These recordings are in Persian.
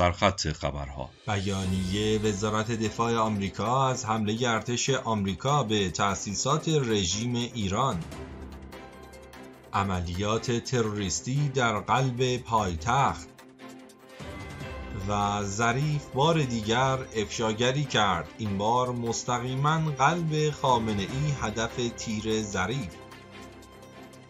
سرخط خبرها بیانیه وزارت دفاع آمریکا از حمله ارتش آمریکا به تأسیسات رژیم ایران عملیات تروریستی در قلب پایتخت و ظریف بار دیگر افشاگری کرد این بار مستقیما قلب خامنه ای هدف تیر ظریف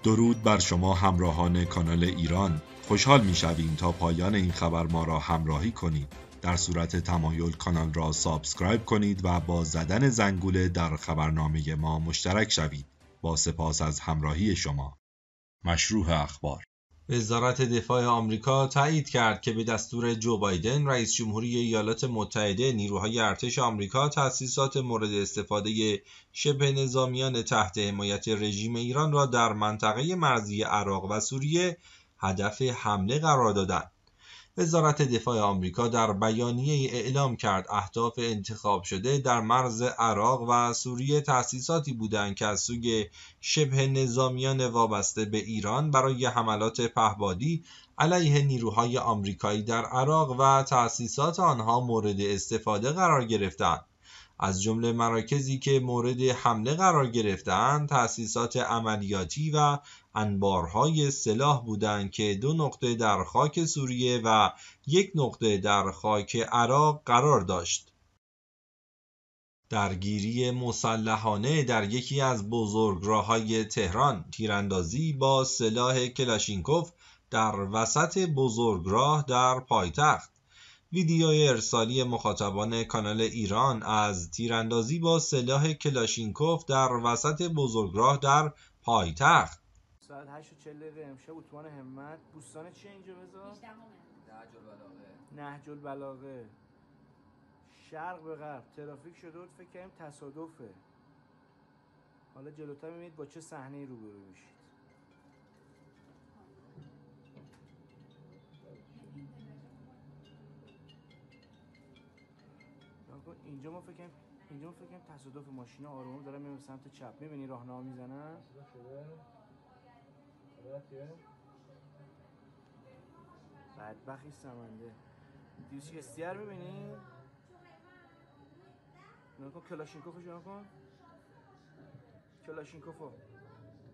درود بر شما همراهان کانال ایران خوشحال می شویم تا پایان این خبر ما را همراهی کنید. در صورت تمایل کانال را سابسکرایب کنید و با زدن زنگوله در خبرنامه ما مشترک شوید. با سپاس از همراهی شما. مشروح اخبار وزارت دفاع آمریکا تایید کرد که به دستور جو بایدن رئیس جمهوری ایالات متحده نیروهای ارتش آمریکا تأسیسات مورد استفاده شبه نظامیان تحت حمایت رژیم ایران را در منطقه مرزی عراق و سوریه هدف حمله قرار دادند وزارت دفاع آمریکا در بیانیه اعلام کرد اهداف انتخاب شده در مرز عراق و سوریه تأسیساتی بودند که از سوی شبه نظامیان وابسته به ایران برای حملات پهبادی علیه نیروهای آمریکایی در عراق و تأسیسات آنها مورد استفاده قرار گرفتند از جمله مراکزی که مورد حمله قرار گرفتند تأسیسات عملیاتی و انبارهای سلاح بودند که دو نقطه در خاک سوریه و یک نقطه در خاک عراق قرار داشت درگیری مسلحانه در یکی از های تهران تیراندازی با سلاح کلاشینکوف در وسط بزرگراه در پایتخت ویدیوی ارسالی مخاطبان کانال ایران از تیراندازی با سلاح کلاشینکوف در وسط بزرگراه در پایتخت ساعت 8:40 دقیقه امشب اتوبان همت بوستان چی اینجا بذار نهج البلاغه شرق به غرب ترافیک شده بود فکر کنیم تصادفه حالا جلوتر میبینید با چه صحنه روبرو میشید اینجا ما فکر اینجا ما فکر تصادف ماشینا آروم داره میره سمت چپ میبینی راهنما میزنن بدبخی سمنده دیوشی استیار میبینی شما کن کلاشینکوفو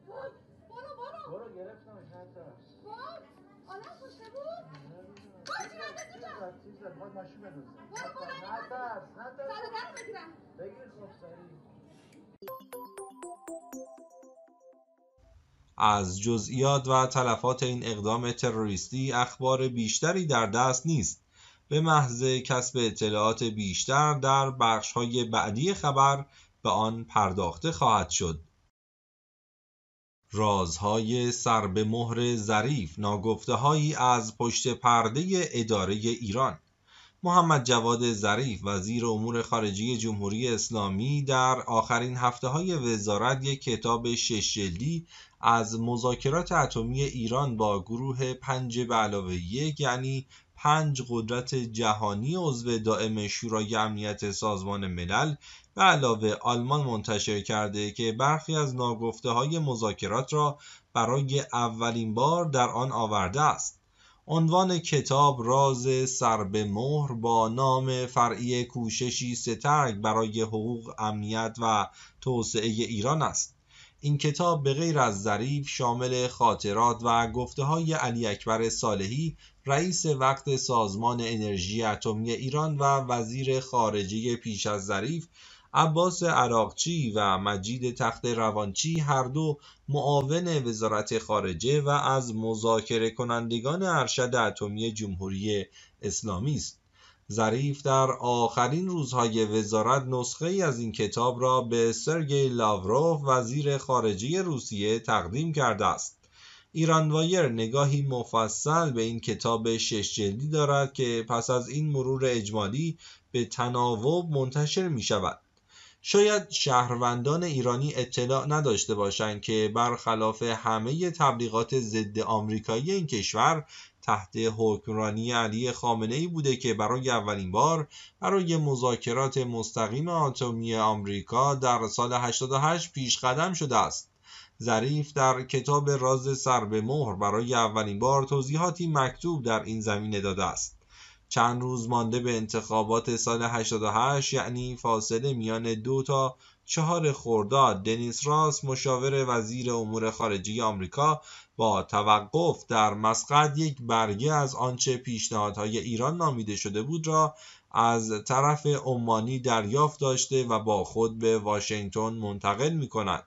برو برو برو گرفتم حتی بود بود از جزئیات و تلفات این اقدام تروریستی اخبار بیشتری در دست نیست به محض کسب اطلاعات بیشتر در بخش های بعدی خبر به آن پرداخته خواهد شد رازهای سر به مهر ظریف ناگفته هایی از پشت پرده اداره ایران محمد جواد ظریف وزیر امور خارجه جمهوری اسلامی در آخرین هفته های وزارت یک کتاب شش جلدی از مذاکرات اتمی ایران با گروه پنج به علاوه یک یعنی پنج قدرت جهانی عضو دائم شورای امنیت سازمان ملل و علاوه آلمان منتشر کرده که برخی از ناگفته های مذاکرات را برای اولین بار در آن آورده است عنوان کتاب راز سر به مهر با نام فرعی کوششی سترگ برای حقوق امنیت و توسعه ایران است این کتاب به غیر از ظریف شامل خاطرات و گفته های علی اکبر صالحی رئیس وقت سازمان انرژی اتمی ایران و وزیر خارجه پیش از ظریف عباس عراقچی و مجید تخت روانچی هر دو معاون وزارت خارجه و از مذاکره کنندگان ارشد اتمی جمهوری اسلامی است ظریف در آخرین روزهای وزارت نسخه ای از این کتاب را به سرگی لاوروف وزیر خارجه روسیه تقدیم کرده است ایران وایر نگاهی مفصل به این کتاب شش جلدی دارد که پس از این مرور اجمالی به تناوب منتشر می شود. شاید شهروندان ایرانی اطلاع نداشته باشند که برخلاف همه تبلیغات ضد آمریکایی این کشور تحت حکمرانی علی خامنه ای بوده که برای اولین بار برای مذاکرات مستقیم اتمی آمریکا در سال 88 پیش قدم شده است. ظریف در کتاب راز سر به مهر برای اولین بار توضیحاتی مکتوب در این زمینه داده است چند روز مانده به انتخابات سال 88 یعنی فاصله میان دو تا چهار خورداد دنیس راس مشاور وزیر امور خارجه آمریکا با توقف در مسقط یک برگه از آنچه پیشنهادهای ایران نامیده شده بود را از طرف عمانی دریافت داشته و با خود به واشنگتن منتقل می کند.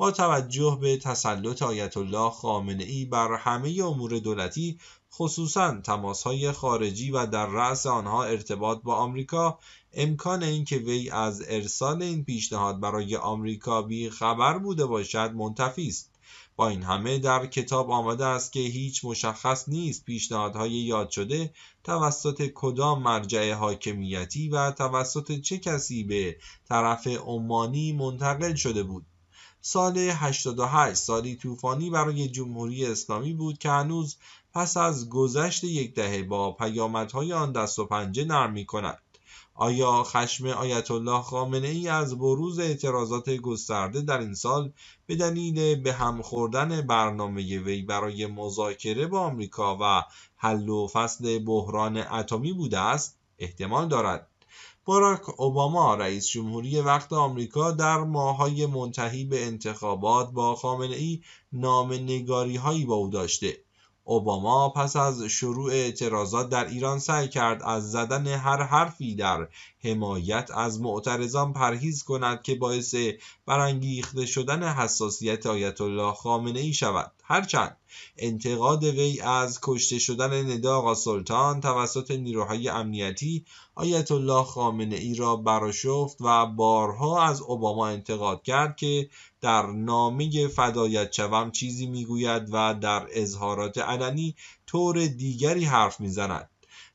با توجه به تسلط آیت الله خامنه ای بر همه امور دولتی خصوصا های خارجی و در رأس آنها ارتباط با آمریکا امکان اینکه وی از ارسال این پیشنهاد برای آمریکا بی خبر بوده باشد منتفی است با این همه در کتاب آمده است که هیچ مشخص نیست پیشنهادهای یاد شده توسط کدام مرجع حاکمیتی و توسط چه کسی به طرف عمانی منتقل شده بود سال 88 سالی طوفانی برای جمهوری اسلامی بود که هنوز پس از گذشت یک دهه با پیامدهای آن دست و پنجه نرم می کند. آیا خشم آیت الله خامنه ای از بروز اعتراضات گسترده در این سال به دلیل به هم خوردن برنامه وی برای مذاکره با آمریکا و حل و فصل بحران اتمی بوده است احتمال دارد باراک اوباما رئیس جمهوری وقت آمریکا در ماهای منتهی به انتخابات با خامنه ای نام نگاری هایی با او داشته اوباما پس از شروع اعتراضات در ایران سعی کرد از زدن هر حرفی در حمایت از معترضان پرهیز کند که باعث برانگیخته شدن حساسیت آیت الله خامنه ای شود هرچند انتقاد وی از کشته شدن ندا آقا سلطان توسط نیروهای امنیتی آیت الله خامنه ای را براشفت و بارها از اوباما انتقاد کرد که در نامه فدایت شوم چیزی میگوید و در اظهارات علنی طور دیگری حرف میزند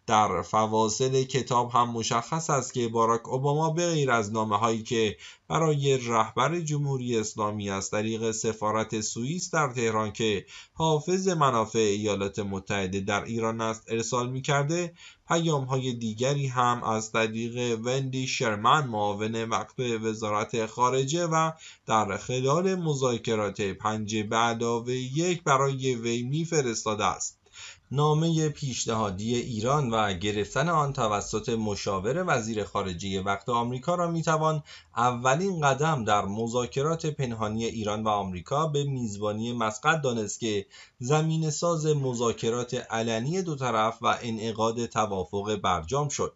در فواصل کتاب هم مشخص است که باراک اوباما به غیر از نامه هایی که برای رهبر جمهوری اسلامی از طریق سفارت سوئیس در تهران که حافظ منافع ایالات متحده در ایران است ارسال می کرده پیام های دیگری هم از طریق وندی شرمن معاون وقت وزارت خارجه و در خلال مذاکرات پنج به علاوه یک برای وی می فرستاده است نامه پیشنهادی ایران و گرفتن آن توسط مشاور وزیر خارجه وقت آمریکا را میتوان اولین قدم در مذاکرات پنهانی ایران و آمریکا به میزبانی مسقط دانست که زمین ساز مذاکرات علنی دو طرف و انعقاد توافق برجام شد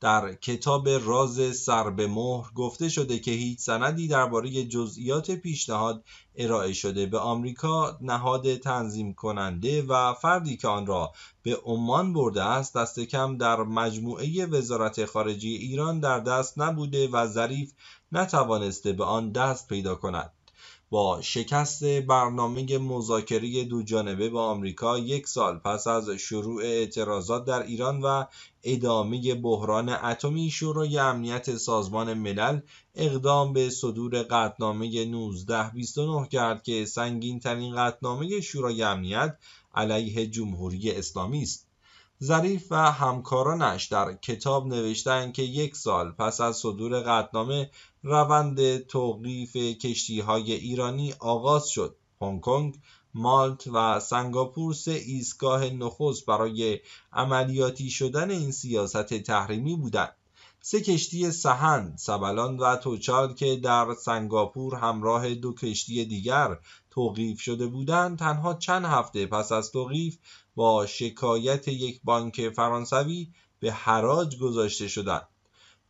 در کتاب راز سر به مهر گفته شده که هیچ سندی درباره جزئیات پیشنهاد ارائه شده به آمریکا نهاد تنظیم کننده و فردی که آن را به عمان برده است دست کم در مجموعه وزارت خارجه ایران در دست نبوده و ظریف نتوانسته به آن دست پیدا کند با شکست برنامه مذاکره جانبه با آمریکا یک سال پس از شروع اعتراضات در ایران و ادامه بحران اتمی شورای امنیت سازمان ملل اقدام به صدور قطنامه 1929 کرد که سنگین ترین قطنامه شورای امنیت علیه جمهوری اسلامی است ظریف و همکارانش در کتاب نوشتن که یک سال پس از صدور قطنامه روند توقیف کشتی های ایرانی آغاز شد هنگ کنگ مالت و سنگاپور سه ایستگاه نخست برای عملیاتی شدن این سیاست تحریمی بودند سه کشتی سهن، سبلان و توچال که در سنگاپور همراه دو کشتی دیگر توقیف شده بودند تنها چند هفته پس از توقیف با شکایت یک بانک فرانسوی به حراج گذاشته شدند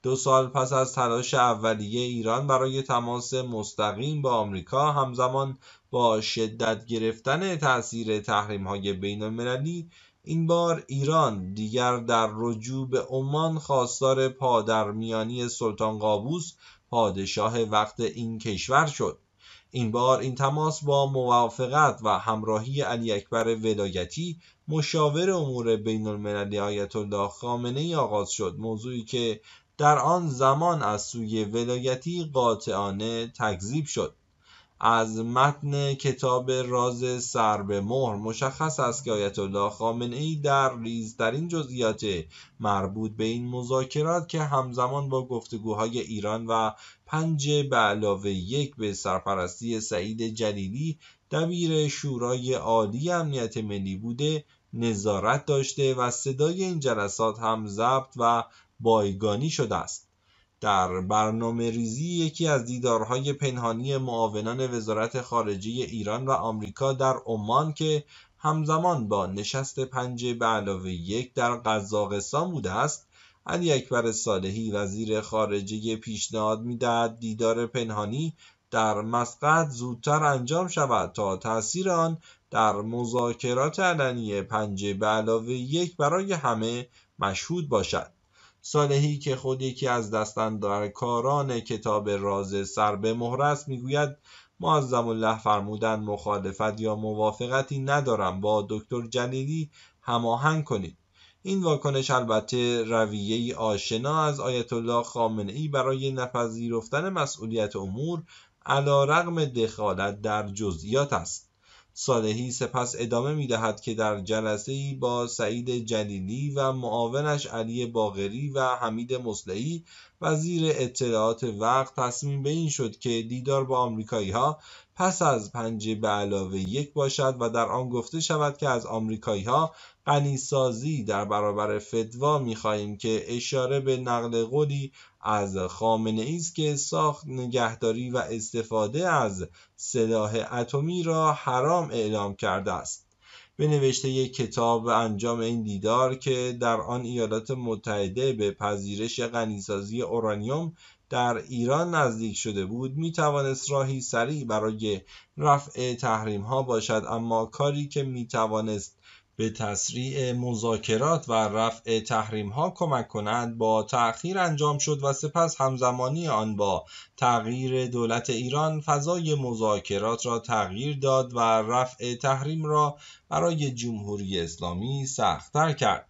دو سال پس از تلاش اولیه ایران برای تماس مستقیم با آمریکا همزمان با شدت گرفتن تاثیر تحریم های بین المللی این بار ایران دیگر در رجوع به عمان خواستار پادرمیانی سلطان قابوس پادشاه وقت این کشور شد این بار این تماس با موافقت و همراهی علی اکبر ولایتی مشاور امور بین المللی آیت الله خامنه ای آغاز شد موضوعی که در آن زمان از سوی ولایتی قاطعانه تکذیب شد از متن کتاب راز سر به مهر مشخص است که آیت الله خامنه ای در ریزترین جزئیات مربوط به این مذاکرات که همزمان با گفتگوهای ایران و پنج به علاوه یک به سرپرستی سعید جلیلی دبیر شورای عالی امنیت ملی بوده نظارت داشته و صدای این جلسات هم ضبط و بایگانی شده است در برنامه ریزی یکی از دیدارهای پنهانی معاونان وزارت خارجه ایران و آمریکا در عمان که همزمان با نشست پنج به علاوه یک در قزاقستان بوده است علی اکبر صالحی وزیر خارجه پیشنهاد میدهد دیدار پنهانی در مسقط زودتر انجام شود تا تاثیر آن در مذاکرات علنی پنج به علاوه یک برای همه مشهود باشد صالحی که خود یکی از کاران کتاب راز سر به مهر است میگوید معظم الله فرمودن مخالفت یا موافقتی ندارم با دکتر جلیلی هماهنگ کنید این واکنش البته رویه ای آشنا از آیت الله خامنه ای برای نپذیرفتن مسئولیت امور علا رقم دخالت در جزئیات است صالحی سپس ادامه می دهد که در جلسه ای با سعید جلیلی و معاونش علی باغری و حمید مصلحی وزیر اطلاعات وقت تصمیم به این شد که دیدار با آمریکایی ها پس از پنجه به علاوه یک باشد و در آن گفته شود که از ها غنیسازی در برابر می خواهیم که اشاره به نقل قولی از خامنه است که ساخت نگهداری و استفاده از سلاح اتمی را حرام اعلام کرده است به نوشته یک کتاب انجام این دیدار که در آن ایالات متحده به پذیرش غنیسازی اورانیوم در ایران نزدیک شده بود می توانست راهی سریع برای رفع تحریم ها باشد اما کاری که می توانست به تسریع مذاکرات و رفع تحریم ها کمک کند با تأخیر انجام شد و سپس همزمانی آن با تغییر دولت ایران فضای مذاکرات را تغییر داد و رفع تحریم را برای جمهوری اسلامی سختتر کرد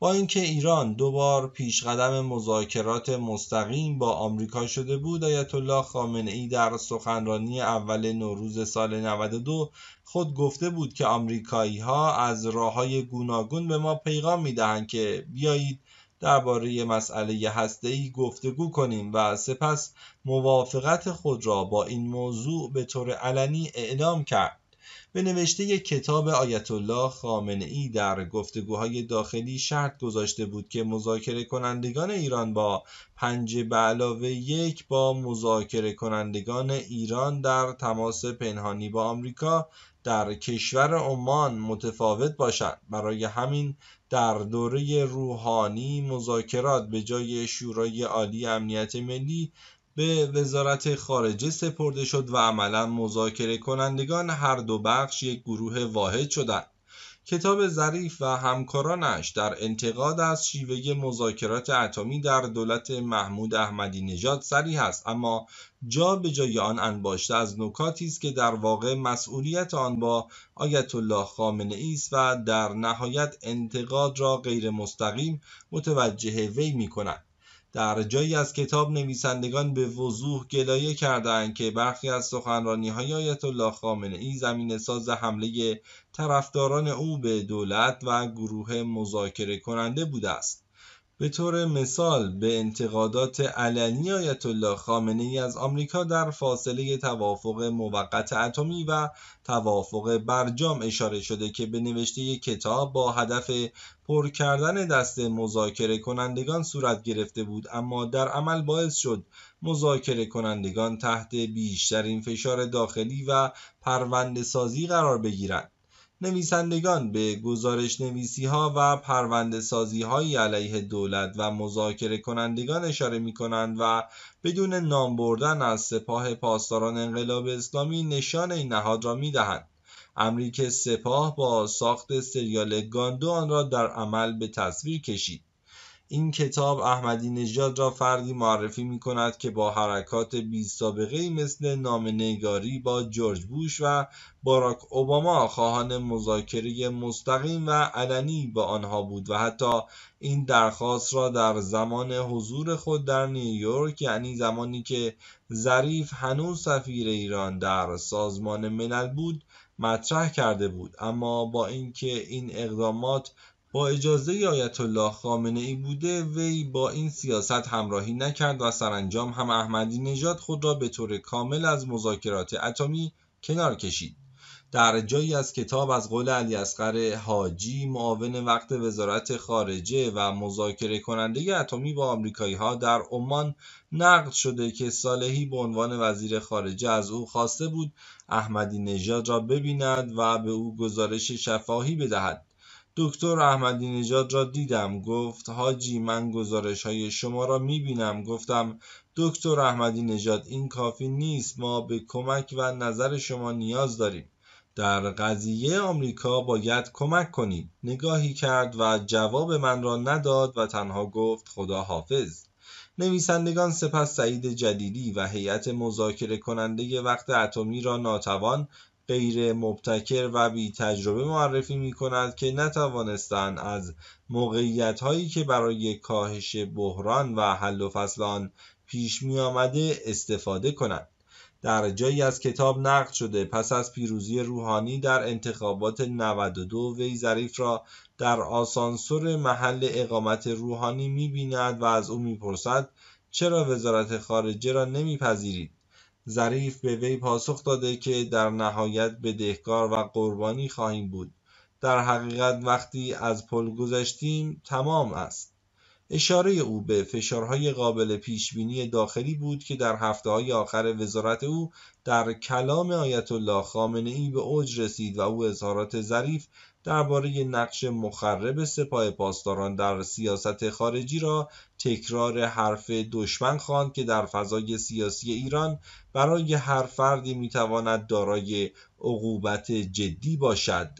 با اینکه ایران دو بار پیشقدم مذاکرات مستقیم با آمریکا شده بود آیت الله خامنه ای در سخنرانی اول نوروز سال 92 خود گفته بود که آمریکایی ها از راه های گوناگون به ما پیغام میدهند که بیایید درباره مسئله هسته ای گفتگو کنیم و سپس موافقت خود را با این موضوع به طور علنی اعلام کرد به نوشته یک کتاب آیت الله خامنه ای در گفتگوهای داخلی شرط گذاشته بود که مذاکره کنندگان ایران با پنج به علاوه یک با مذاکره کنندگان ایران در تماس پنهانی با آمریکا در کشور عمان متفاوت باشد برای همین در دوره روحانی مذاکرات به جای شورای عالی امنیت ملی به وزارت خارجه سپرده شد و عملا مذاکره کنندگان هر دو بخش یک گروه واحد شدند کتاب ظریف و همکارانش در انتقاد از شیوه مذاکرات اتمی در دولت محمود احمدی نژاد سریح است اما جا به جای آن انباشته از نکاتی است که در واقع مسئولیت آن با آیت الله خامنه است و در نهایت انتقاد را غیر مستقیم متوجه وی می کند در جایی از کتاب نویسندگان به وضوح گلایه کردند که برخی از سخنرانی های آیت الله خامنه ای زمین ساز حمله طرفداران او به دولت و گروه مذاکره کننده بوده است به طور مثال به انتقادات علنی آیت الله خامنه ای از آمریکا در فاصله توافق موقت اتمی و توافق برجام اشاره شده که به نوشته کتاب با هدف پر کردن دست مذاکره کنندگان صورت گرفته بود اما در عمل باعث شد مذاکره کنندگان تحت بیشترین فشار داخلی و پرونده سازی قرار بگیرند نویسندگان به گزارش نویسی ها و پرونده سازی های علیه دولت و مذاکره کنندگان اشاره می کنند و بدون نام بردن از سپاه پاسداران انقلاب اسلامی نشان این نهاد را می دهند. امری سپاه با ساخت سریال گاندو آن را در عمل به تصویر کشید. این کتاب احمدی نژاد را فردی معرفی می کند که با حرکات بی سابقه مثل نگاری با جورج بوش و باراک اوباما خواهان مذاکره مستقیم و علنی با آنها بود و حتی این درخواست را در زمان حضور خود در نیویورک یعنی زمانی که ظریف هنوز سفیر ایران در سازمان ملل بود مطرح کرده بود اما با اینکه این اقدامات با اجازه آیت الله خامنه ای بوده وی با این سیاست همراهی نکرد و سرانجام هم احمدی نژاد خود را به طور کامل از مذاکرات اتمی کنار کشید در جایی از کتاب از قول علی اصغر حاجی معاون وقت وزارت خارجه و مذاکره کننده اتمی با آمریکایی ها در عمان نقد شده که صالحی به عنوان وزیر خارجه از او خواسته بود احمدی نژاد را ببیند و به او گزارش شفاهی بدهد دکتر احمدی نژاد را دیدم گفت حاجی من گزارش های شما را می بینم گفتم دکتر احمدی نژاد این کافی نیست ما به کمک و نظر شما نیاز داریم در قضیه آمریکا باید کمک کنید نگاهی کرد و جواب من را نداد و تنها گفت خدا حافظ نویسندگان سپس سعید جدیدی و هیئت مذاکره کننده وقت اتمی را ناتوان غیر مبتکر و بی تجربه معرفی می کند که نتوانستند از موقعیت هایی که برای کاهش بحران و حل و فصل آن پیش می آمده استفاده کنند. در جایی از کتاب نقد شده پس از پیروزی روحانی در انتخابات 92 وی ظریف را در آسانسور محل اقامت روحانی می بیند و از او پرسد چرا وزارت خارجه را پذیرید. ظریف به وی پاسخ داده که در نهایت به دهکار و قربانی خواهیم بود در حقیقت وقتی از پل گذشتیم تمام است اشاره او به فشارهای قابل پیشبینی داخلی بود که در هفته های آخر وزارت او در کلام آیت الله خامنه ای به اوج رسید و او اظهارات ظریف درباره نقش مخرب سپاه پاسداران در سیاست خارجی را تکرار حرف دشمن خواند که در فضای سیاسی ایران برای هر فردی میتواند دارای عقوبت جدی باشد